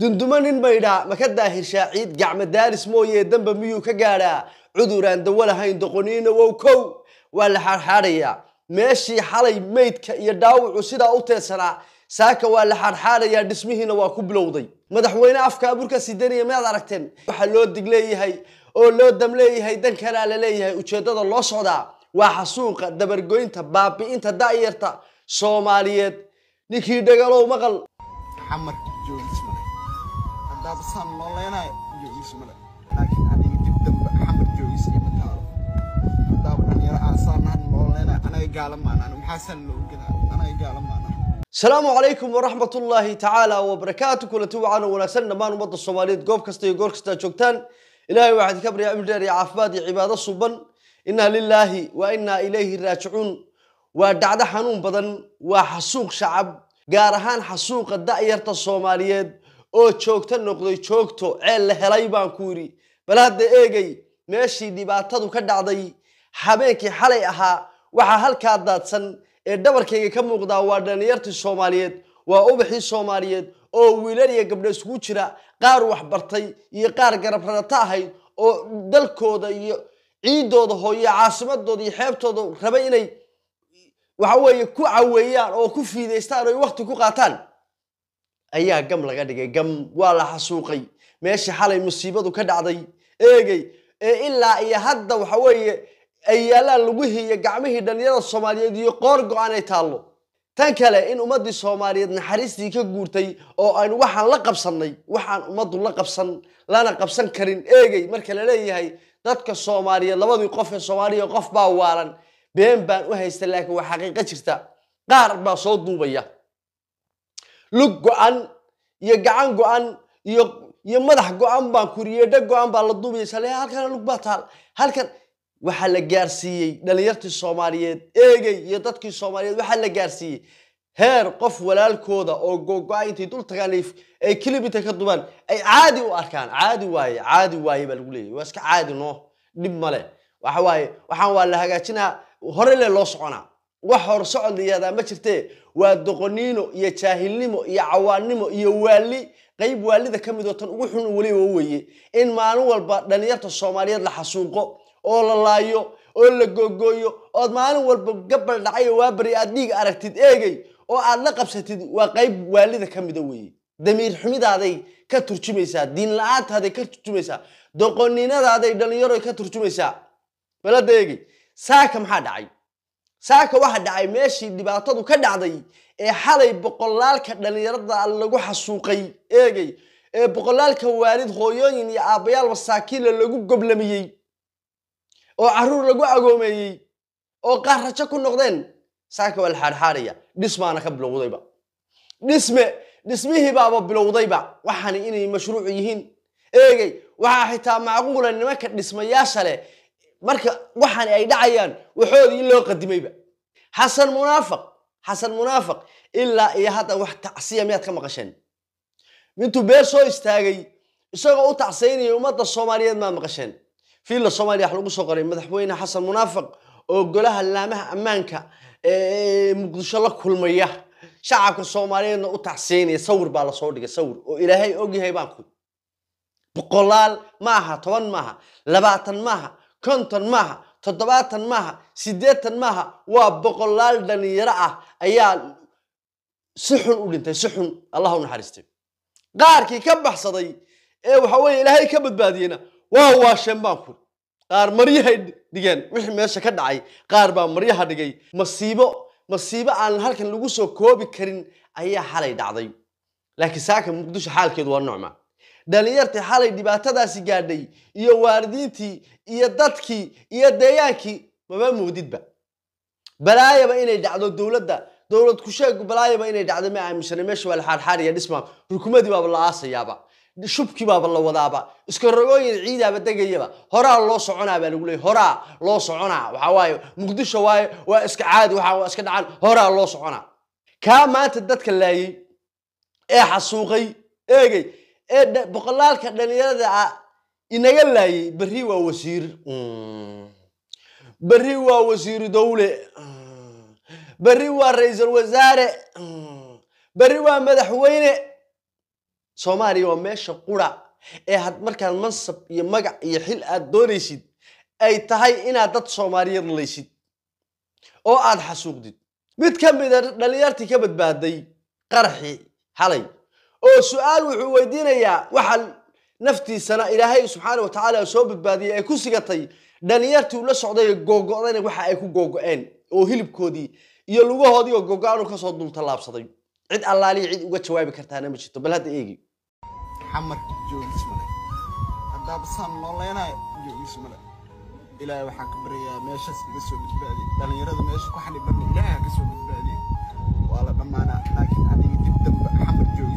dunduma nin maydha ma ka ciid gacma daalis mooyee damba miyuu ka gaadhaa cudur aan dawo lahayn doqoniina wow kow waa la xaadxaadhayaa meeshii xalay meydka iyo dhaawucu sidaa u teedsanaa saaka waa la xaadxaadhayaa dhismihiina waa ku bilowday madaxweyne afka abuurka sidaniya miyaad aragteen waxaa loo dig leeyahay oo loo dam leeyahay dankanaa kanaa la leeyahay ujeeddada loo socdaa waa xasuuqa dabargoynta baabi'inta da'yarta soomaaliyeed ninkii dhagalow maqal daabsaan nooleynaayo joogiis male laakiin aniga dib dambe xamar joogiis ima taalo hadaaba dhalinyaro aasaanahan nooleynaayo anaga gaala maana aniga maxaasaan la ogadaa anaga gaala maana السلام عليكم ورحمة الله تعالى وبركاته كل تو عنا ونحسن نمان ومضى الصوماليد قوب كستي قول كستا جوكتان إلهي واحد كبر يا أمدار يا عفاد يا عبادة صبا إنا لله وإنا إليه راجعون ودعد حنون بدن وحسوق شعب قارهان حسوق الدائرة الصوماليد oo oh, joogto noqday joogto ceel la helay baan ku yidhi bal hadda eegay meeshii dhibaatadu ka dhacday habeenkii xalay ahaa waxaa halkaa daadsan ee dhabarkayga ka muuqdaa waa dhallinyartii soomaaliyeed waa ubaxii soomaaliyeed oo wiilal iyo gabdho isugu jira qaar waxbartay iyo qaar garabranato ahayd oo dalkooda iyo ciidooda hooyo caasimadooda iyo xeebtooda rabay inay waxa weeye ku caweeyaan oo ku fiidaystaan oo wakti ku qaataan ayaa gam laga dhigay gam waa la xasuuqay meeshii xalay musiibadu ka dhacday eegey ee ilaa iyo hadda waxa weeye ay yaalaan lugihii iyo gacmihii dhallinyarada soomaaliyeed iyo qoor go-aan ay taallo tan kale in ummaddii soomaaliyeed naxariistii ka guurtay oo aynu waxaan la qabsannay waxaan ummaddu la qabsan lana qabsan karin eegey marka la leeyahay dadka soomaaliyeed labadii qof ee soomaaliya qof baa waalan been baan u haysta laakiin waa xaqiiqo jirta qaar baa soo duubaya lug go-an iyo gacan go-an iyo madax go-an baan kuriyeedho go-an baa la duubaya sale halkana lug baa taal halkan waxaa la gaarsiiyey dhalinyartii soomaaliyeed eegey iyo dadkii soomaaliyeed waxaa la gaarsiiyey heer qof walaalkooda oo googo-a intay dul tagaan ay kilomitar ka dubaan ay caadi u arkaan caadi waaye caadi waaye baa lagu leeyahy waa iska caadi noo dhib male waxa waaye waxaan waa la hagaajinaa hore le loo soconaa wax hor socod la ma jirtee waa doqoniino iyo jaahilnimo iyo cawaannimo iyo waali qayb waalida ka midoo tan ugu xun weliba weye in maalin walba dhalinyarta soomaaliyeed la xasuuqo oo la laayo oo la googooyo ood maalin walba gabal dhacayo waabari aad dhiig aragtid eegay oo aad la qabsatid waa qayb waalida ka mida weye damiir xumidaaday ka turjumaysaa diin la-aantaaday ka turjumaysaa doqoninadaaday dhalinyaro ka turjumaysaa baladeegi saaka maxaa dhacay saaka waxa dhacay meeshii dhibaatadu ka dhacday ee xalay boqolaalka dhallinyarada lagu xasuuqay eegay ee boqolaalka waalid hooyooyin iyo aabbayaal masaakiinla lagu goblamiyey oo caruur lagu agoomeeyey oo qaar rajo ku noqdeen saaka waa la xaadxaadhaya dhismaana ka bilowdayba dhisme dhismihii baaba bilowdayba waxaana inay mashruuc yihiin eegay waxaa xitaa macquula nimanka dhismayaasha leh marka waxaan ay dhacayaan waxoodii in loo qadimayba xasan munaafiq xasan munaafiq ilaa iyo hadda wax tacsiya miyaad ka maqasheen mintuu beer soo istaagay isagoo u tacsaynaya ummadda soomaaliyeed maad maqasheen fiilla soomaliya wax lagu soo qoray madaxweyne xasan munaafiq oo golaha laamaha ammaanka ee muqdisho la kulmaya shacabka soomaaliyeedna u tacsiyaynaya sawir baa lasoo dhigay sawir oo ilaahay ogyahay baan ku boqolaal maaha toban maaha labaatan maaha konton maaha toddobaatan maaha siddeetan maaha waa boqolaal dhalinyaro ah ayaa si xun u dhintay si xun allah u naxariistay qaarkii ka baxsaday ee waxa weeye ilaahay ka badbaadiyena waa waasheen baan kuri qaar maryahay dhigeen wixii meesha ka dhacay qaar baa maryaha dhigay masiibo masiibo aan halkan lagu soo koobi karin ayaa xalay dhacday laakiin saaka muqdisho xaalkeedu waa noocmaa dhallinyartii xalay dhibaatadaasi gaadhay iyo waalidiintii iyo dadkii iyo deegaankii maba moodidba balaayaba inay dhacdo dowladda dowlad kusheegu balaayaba inay dhacdo ma aaminsana meesha waa la xaarxaariya dhismaam rukumadii baaba la aasayaaba shubkii baaba la wadaaba iskarogooyin ciidaaba degayaba horaa loo soconaa baa lagu leeyay horaa loo soconaa waxa waaye muqdisho waaye waa iska caadi waxa waa iska dhacaan horaa loo soconaa kaa maanta dadka laayay ee xasuuqay eegay ee boqolaalka dhalinyarada a inaga laayay berri waa wasiir mm. berri waa wasiiru dowle mm. berri waa ra-iisul wasaare mm. berri waa madaxweyne soomaaliya waa meesha qura ee had markaad mansab iyo magac iyo xil aad doonaysid ay tahay inaad dad soomaaliyeed laysid oo aad xasuuqdid mid ka mida dhalinyartii ka badbaaday qarxi xalay oo su-aal wuxuu weydiinayaa waxa naftiisana ilaahay subxaana wa tacaala soo badbaadiyay ay ku sigatay dhalinyartii uu la socday googo'dayna waxa ay ku googo'een oo hilibkoodii iyo lugahoodii oo googo-aan kasoo duulta cid allaaliya cid uga jawaabi kartaana ma jirto bal hadda eegi ilaahay waxaan ka baryayaa meeshaas iga soo badbaadiy dhallinyarada meesha ku xanibanna ilaahay ha ka waa la dhammaanaa laakiin aniga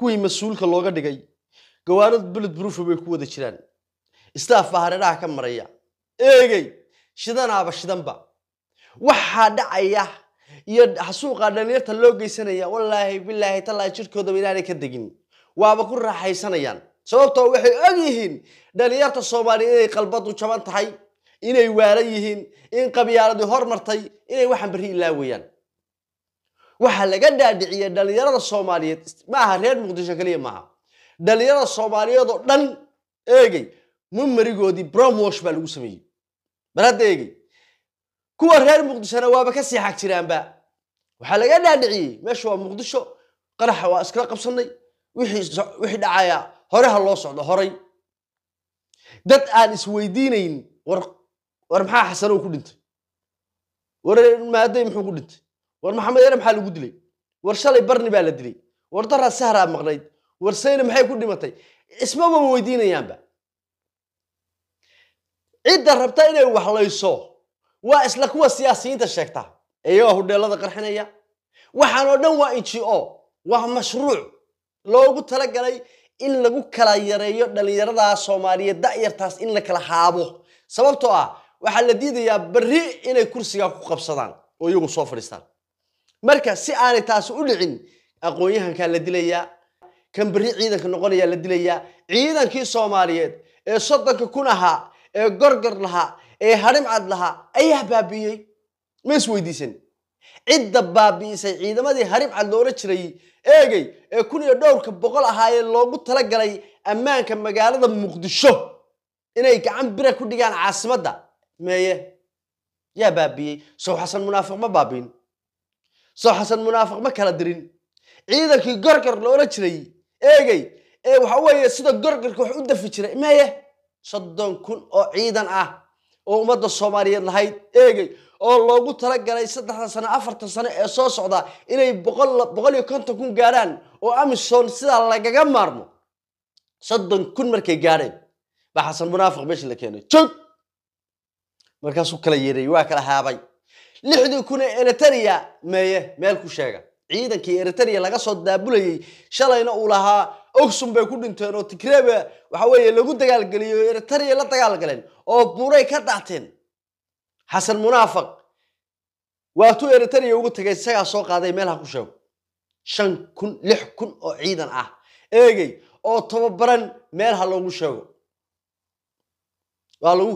kuwii mas-uulka looga dhigay gawaarad bullet broofa bay ku wada jiraan istaaf hareeraha ka maraya eegey shidanaaba shidanba waxaa dhacaya iyo xasuuqaa dhallinyarta loo geysanaya wallaahi bilaahi talaa jirkoodaba inaanay ka degin waaba ku raaxaysanayaan sababtoo waxay og yihiin dhallinyarta soomaaliya inay qalbadu jaban tahay inay waaran yihiin in qabyaaladii hormartay inay waxan berri ilaawayaan waxaa laga dhaadhiciya dhalinyarada soomaaliyeed maaha reer muqdisho keliya maaha dhalinyarada soomaaliyeed dhan eegay mumerigoodii bromwash baa lagu sameeyey bar eegay kuwa reer muqdishona waaba ka sii xag jiraanba waxaa laga dhaadhiciyey meesha waa muqdisho qaraxa waa iskala qabsanay wixii dhacaya hore ha loo socdo horay dad aan isweydiinayn war war maxaa xasano ku dhintay war maadey muxuu ku dhintay war maxamed ere maxaa lagu dilay war shalay barni baa la dilay war daraa sahraa maqnayd war sayna maxay ku dhimatay ismaba ma weydiinayaanba cidda rabta inay waxlayso waa isla kuwa siyaasiyiinta sheegta iyagoo ah hudheelada qarxinaya waxaan oo dhan waa ngo waa mashruuc loogu talagalay in lagu kala yareeyo dhallinyarada soomaaliyeed da'yartaas in la kala haabo sababtoo ah waxaa la diidayaa berri inay kursigaa ku qabsadaan oo iyagu soo fadhiistaan marka si aanay taas u dhicin aqoonyahankaa la dilayaa kan ciidanka noqonayaa la dilayaa ciidankii soomaaliyeed ee soddonka kun ahaa ee gorgor lahaa ee hadhimcad lahaa ayaa baabi'iyey ma isweydiisan cidda baabi'isay ciidamadii harimcad loola jiray eegay ee kun iyo dhowrka boqol ahaayee loogu tala galay ammaanka magaalada muqdisho inay gacan bira ku dhigaan caasimadda meeye yaa baabi'iyey sow xasan munaafiq ma baabi'in soo xasan munaafiq ma kala dirin ciidankii gorgor loola jiray eegey ee waxa weeye sida gorgorka wax u dafi jiray meye soddon kun oo ciidan ah oo ummadda soomaaliyeed lahayd eegey oo loogu talagalay saddexda sano afartan sano ee soo socda inay boqol iyo konton kun gaadhaan oo amison sidaa lagaga maarmo soddon kun markay gaadheen baa xasan munaafiq meesha la keenay jog markaasuu kala yeeray waa kala haabay lixdii kun ee eriteria meeye meel ku sheega ciidankii eriteria laga soo daabulayey shalayna uu lahaa ogsun bay ku dhinteen oo tigreba waxa weeye lagu dagaalgeliyey oo eriteria la dagaal galeen oo buuray ka daateen xasan munaafaq waatuu eriteria ugu tegay isagaa soo qaaday meelha ku sheego shan kun lix kun oo ciidan ah eegey oo tababaran meelha loogu sheego waa lagu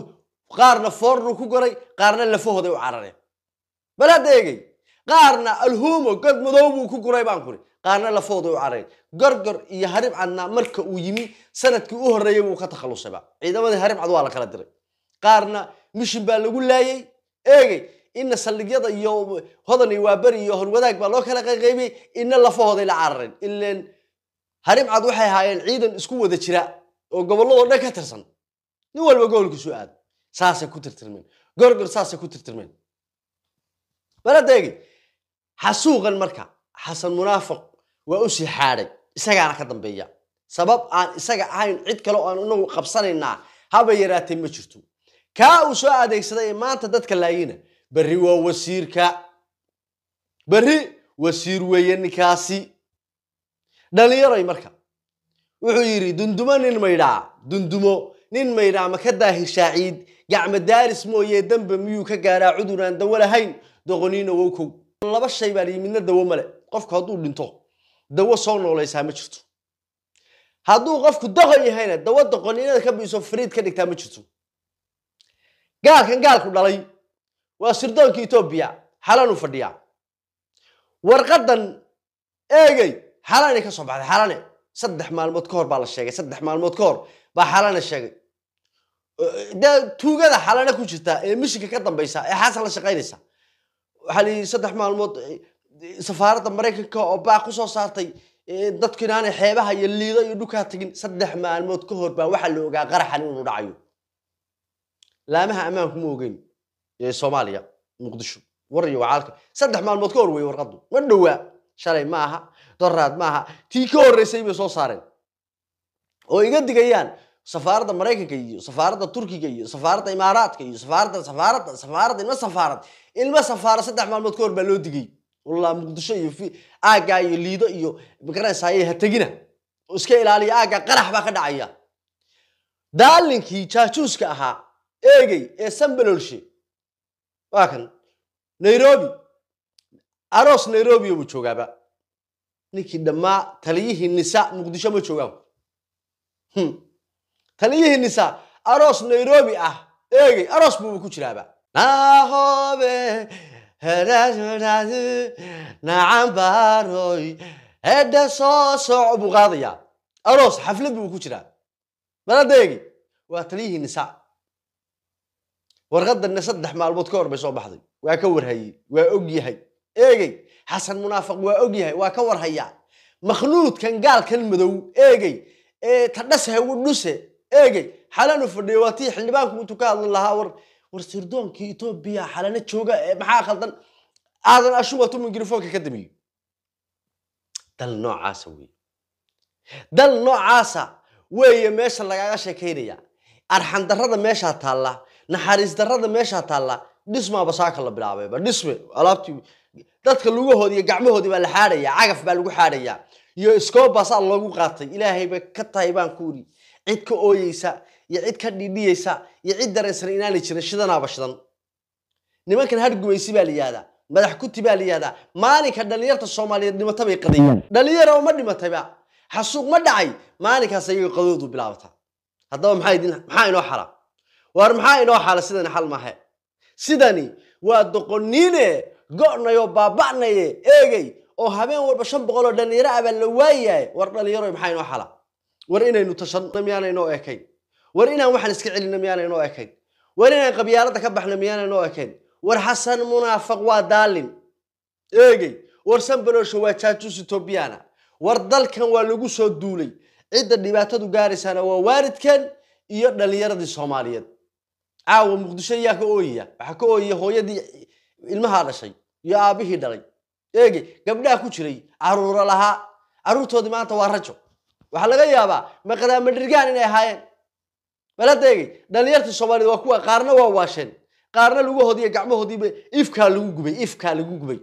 qaarna foornu ku goray qaarna lafahooday u carareen bal hadda eegay qaarna alhumo god madow buu ku guray baan kuri qaarna lafooda u carayn gorgor iyo harib cadna marka uu yimi sanadkii u horreeya buu ka takhalusayba ciidamadii harib cad waa la kala diray qaarna mishin baa lagu laayey eegay ina saldhigyada iyo hodan waaberi iyo horwadaag baa loo kala qayqaybiyey ina lafahooday la carareen ileen harib cad waxay ahaayeen ciidan isku wada jira oo gobolladoo dhan ka tirsan nin walba gobolkiisu aado saasay ku tirtirmeen gorgor saasay ku tirtirmeen balada egi xasuuqan marka xasan munaafiq waa u sii sixaadhay isagaana ka dambeeya sabab aan isaga ahayn cid kale oo aan inagu qabsanaynaa haba yaraatee ma jirto kaa uu soo adeegsaday ee maanta dadka laayina berri waa wasiirka berri wasiir weeye ninkaasi dhalinyaray marka wuxuu yidhi dundumo nin maydhaa dundumo nin maydhaa ma ka daahir shaaciid gacmadaaris mooye dembe miyuu ka gaadhaa cudur aan dawo lahayn doqoniina wow kow laba shay baan ii midna dawo male qofku hadduu dhinto dawo soo noolaysaa ma jirto hadduu qofku doqon yahayna dawo doqon ka biiso fariid ka dhigtaa ma jirto gaalkan gaalku dhalay waa sirdoonka etoobiya xalanu fadhiyaa warqaddan eegey xalani ka soo baxday xalane saddex maalmood ka hor baa la sheegay saddex maalmood ka hor baa xalane sheegay tuugada xalane ku jirta ee mishika ka dambaysa ee xasan la shaqaynaysa waxaa layidhi saddex maalmood eh, safaaradda maraykanka oo baac ku soo saartay eh, dadku inaanay xeebaha iyo liido iyo dhulkaa tegin saddex maalmood ka hor baa waxaa la ogaa qaraxan inuu dhacayo laamaha ammaanku ma ogeyn ee soomaaliya muqdisho war iyo wacaalka saddex maalmood ka hor wey warqaddu ma dhowaa shalay ma aha doraad ma aha tii ka horraysay bay soo saareen oo iga digayaan safaaradda maraykanka iyo safaaradda turkiga iyo safaaradda imaaraadka iyo safaaradda safaaradda safaaradda ilma safaarad ilma safaarad saddex maalmood ka hor baa loo digay wallah muqdisho iyo aaggaa iyo liido iyo magaranaysaye ha tegina oo iska ilaaliya aaggaa qarax baa ka dhacaya daalinkii jaajuuska ahaa eegey ee sanbalolshe waa kan nairobi aroos nairobiya buu joogaaba ninkii dhammaa taliyihii nisa muqdisho ma joogaan hmm taliyihiinnisa aroos nairobi ah eegey aroos buuba ku jiraaba nahobe nacanbaroy hedha soo sooco buu qaadayaa aroos xaflad buu ku jiraa bal hadda waa taliyihii nisa warqadanna saddex maalmood ka hor bay soo baxday waa ka warhayey waa og yahay eegey xasan munaafaq waa og yahay waa ka warhayaa makhluudkan gaalkan madow eegey ee tadhashagu dhuse eegey xalanu fadhiyo waa tii xildhibaanku intuu ka hadlan lahaa war war sirdoonkii etoobiya xalana jooga ee maxaa khaldan aadan ashu waa ka damiyo dal noocaasa wey dal noocaasa weeye meesha lagaaga sheekaynaya arxan darrada meeshaa taalla naxariis darrada meeshaa taalla dhismaaba saaka la bilaabeyba dhisme alaabtii dadka lugahoodii iyo gacmahoodii baa la xaadhayaa cagaf baa lagu xaadhayaa iyo iskoob loogu qaatay ilaahay ka tahay baan ku iri cid ka ooyeysa iyo cid ka dhiidhiyeysa iyo cid dareensan inaanay jirin shidanaaba shidan nimankan hargubeysi baa la yihahdaa madax kuti baa la maalinka dhallinyarta soomaaliyeed dhimata bay qadiyeen mm. dhallinyaro ma dhimatayba xasuuq ma dhacay maalinkaas ayaga qadoodu bilaabata haddaba maxaa inoo xala waar maxaa inoo xala sidani xal maahe sidani waa doqoniine go'nayo baaba'naye eegay oo habeen walba shan boqol oo dhallinyaro ah la waayahay war dhallinyaro maxaa inoo xala war inaynu tashanno miyaanaynoo ekayn war inaan waxaan iska celinno miyaanaynoo ekayn war inaan qabyaaladda ka baxno miyaanaynoo ekayn war xasan munaafiq waa daalin eegey war sanbanosho waa jaajuus etoobiyana war dalkan waa lagu soo duulay cidda dhibaatadu gaaraysaana waa waalidkan iyo dhallinyaradii soomaaliyeed caawa muqdisho yaa ka ooyaya waxaa ka ooyaya hooyadii ilmaha dhashay iyo aabihii dhalay eegey gabdhaha ku jiray caruuro lahaa caruurtoodii maanta waa rajo waxaa laga yaabaa maqdaamadirgahan inay ahaayeen maladeegay dhalinyarta soomaaliyed waa kuwa qaarna waa waasheen qaarna lugahoodiiyo gacmahoodiiba ifkaa lagu gubay ifkaa lagu gubay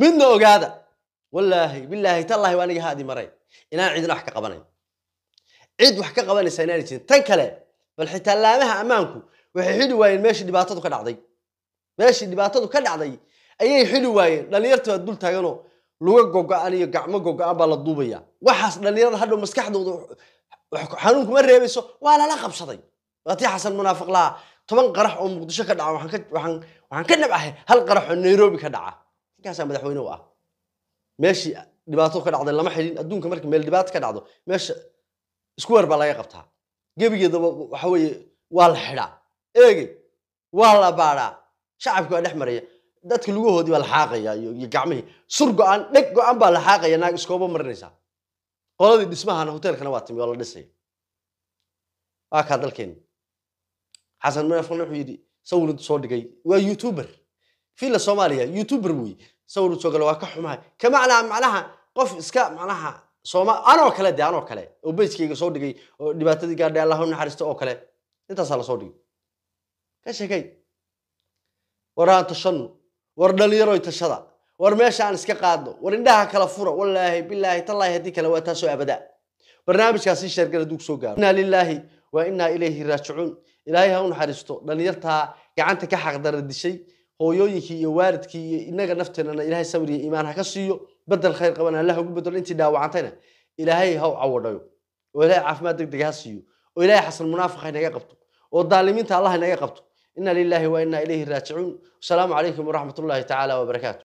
midna ogaada wallaahi bilaahi tallaahi waaniga haadii maray inaan cidina wax ka qabanayn cid wax ka qabanaysa inaana jirin tan kale bal xitaa laamaha ammaanku waxay xidi waayeen meeshii dhibaatadu ka dhacday meeshii dhibaatadu ka dhacday ayay xidi waayeen dhallinyartii baa dul taaganoo luga gogo-an iyo gacmo gogo-an baa la duubaya waxaas dhallinyarada hadhow maskaxdooda xanuun kuma reebayso waa lala qabsaday waa xasan munaafiq lahaa toban qarax oo muqdisho ka dhaca waxaan ka nab ahay hal qarax oo nairobi ka dhaca ninkaasaa madaxweyne u ah meeshii dhibaato ka dhacday lama xidhin adduunka marka meel dhibaato ka dhacdo meesha isku weer baa laga qabtaa gebigeedaba waxa weeye waa la xidhaa eege waa la baadhaa shacabki waa dhex maraya dadka lugahoodii baa la xaaqaya iyo gacmihii sur go-aan dheg go-aan baa la xaaqaya naag iskooba marinaysaa qoladii dhismahana hoteelkana waa timi waa la dhisay waa kaa dalkeena xasan munaafaqna wuxuu yidhi sawirad soo dhigay waa youtuber fiila soomaaliya youtuber wey sawirad soo gala waa ka xumahay ka macnaa macnaha qof iska macnaha sooma anoo kale dee anoo kale oo bayskayga soo dhigay oo dhibaatadii gaadhay allah u oo kale intaasaa la dhigay ka sheekay waraanta shan war dhalinyaroy tashada war meesha aan iska qaadno war indhaha kala fura walaahi bilaahi tallaahi haddii kale waa taasoo abadaa barnaamijkaasi sheergal hadduu ah kusoo gaaro inaa lilaahi waa inaa ilayhi raajicuun ilaahay ha u naxariisto dhallinyartaa gacanta ka xaqdara dishay hooyooyinkii iyo waalidkii iyo innaga nafteenana ilaahay sabir iyo iimaan ha ka siiyo bedel khayr qaban allah ugu bedelo intii dhaawacantayna ilaahay ha u cawadhayo oo ilaahay caafimaad degdeg ha siiyo oo ilaahay xasan munaafiq ha inaga qabto oo daalimiinta allah inaga qabto inna lilahi wa inna ilayhi raajicuun asalaamu calaykum waraxmat ullaahi tacaala wabarakaatu